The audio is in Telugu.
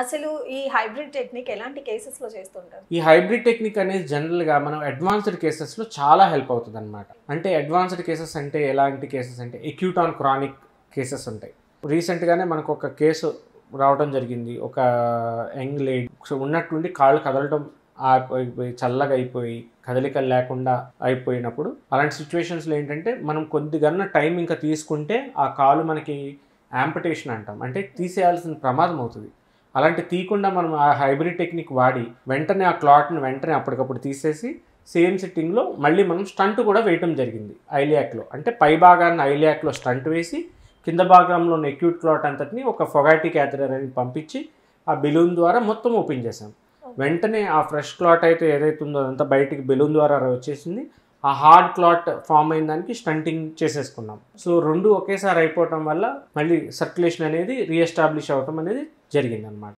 అసలు ఈ హైబ్రిడ్ టెక్నిక్ ఎలాంటి కేసెస్లో చేస్తుంటారు ఈ హైబ్రిడ్ టెక్నిక్ అనేది జనరల్గా మనం అడ్వాన్స్డ్ కేసెస్లో చాలా హెల్ప్ అవుతుంది అనమాట అంటే అడ్వాన్స్డ్ కేసెస్ అంటే ఎలాంటి కేసెస్ అంటే ఎక్యూట్ ఆన్ క్రానిక్ కేసెస్ ఉంటాయి రీసెంట్గానే మనకు ఒక కేసు రావడం జరిగింది ఒక యంగ్ లేడీ ఉన్నటువంటి ఉన్నట్టుండి కాళ్ళు కదలటం ఆగిపోయిపోయి చల్లగా అయిపోయి కదలికలు లేకుండా అయిపోయినప్పుడు అలాంటి సిచ్యువేషన్స్లో ఏంటంటే మనం కొద్దిగా టైం ఇంకా తీసుకుంటే ఆ కాలు మనకి యాంపిటేషన్ అంటాం అంటే తీసేయాల్సిన ప్రమాదం అవుతుంది అలాంటి తీయకుండా మనం ఆ హైబ్రిడ్ టెక్నిక్ వాడి వెంటనే ఆ క్లాట్ని వెంటనే అప్పటికప్పుడు తీసేసి సేమ్ సిట్టింగ్లో మళ్ళీ మనం స్టంట్ కూడా వేయటం జరిగింది ఐలియాక్లో అంటే పై భాగాన్ని ఐలియాక్లో స్టంట్ వేసి కింద భాగంలో ఉన్న ఎక్యూట్ క్లాట్ అంతటిని ఒక ఫొగాటి క్యాథరర్ అని పంపించి ఆ బెలూన్ ద్వారా మొత్తం ఓపెన్ చేసాం వెంటనే ఆ ఫ్రెష్ క్లాట్ అయితే ఏదైతే ఉందో అదంతా బయటికి బెలూన్ ద్వారా వచ్చేసింది ఆ హార్డ్ క్లాట్ ఫామ్ అయిన దానికి స్టంటింగ్ చేసేసుకున్నాం సో రెండు ఒకేసారి అయిపోవటం వల్ల మళ్ళీ సర్క్యులేషన్ అనేది రీఎస్టాబ్లిష్ అవటం అనేది జరిగిందనమాట